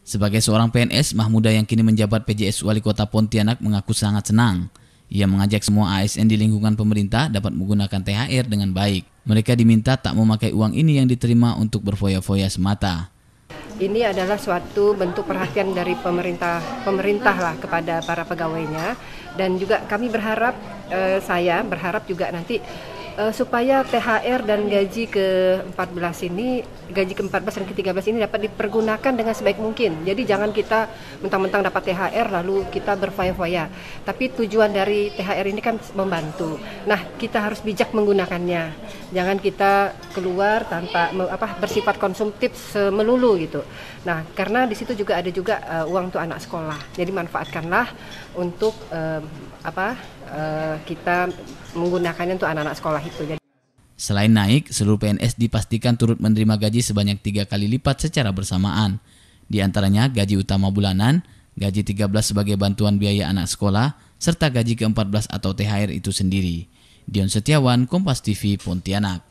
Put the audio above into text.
Sebagai seorang PNS, Mahmuda yang kini menjabat PJS Wali Kota Pontianak mengaku sangat senang. Ia mengajak semua ASN di lingkungan pemerintah dapat menggunakan THR dengan baik. Mereka diminta tak memakai uang ini yang diterima untuk berfoya-foya semata. Ini adalah suatu bentuk perhatian dari pemerintah pemerintah lah kepada para pegawainya dan juga kami berharap eh, saya berharap juga nanti uh, supaya THR dan gaji ke-14 ini gaji ke-14 dan ke-13 ini dapat dipergunakan dengan sebaik mungkin. Jadi jangan kita mentang-mentang dapat THR lalu kita berfoya-foya. Tapi tujuan dari THR ini kan membantu. Nah, kita harus bijak menggunakannya. Jangan kita keluar tanpa apa bersifat konsumtif melulu gitu. Nah, karena di situ juga ada juga uh, uang untuk anak sekolah. Jadi manfaatkanlah untuk uh, apa uh, kita menggunakannya untuk anak-anak sekolah bawah itu. Selain naik, seluruh PNS dipastikan turut menerima gaji sebanyak tiga kali lipat secara bersamaan. Di antaranya gaji utama bulanan, gaji 13 sebagai bantuan biaya anak sekolah, serta gaji ke-14 atau THR itu sendiri. Dion Setiawan, Kompas TV, Pontianak.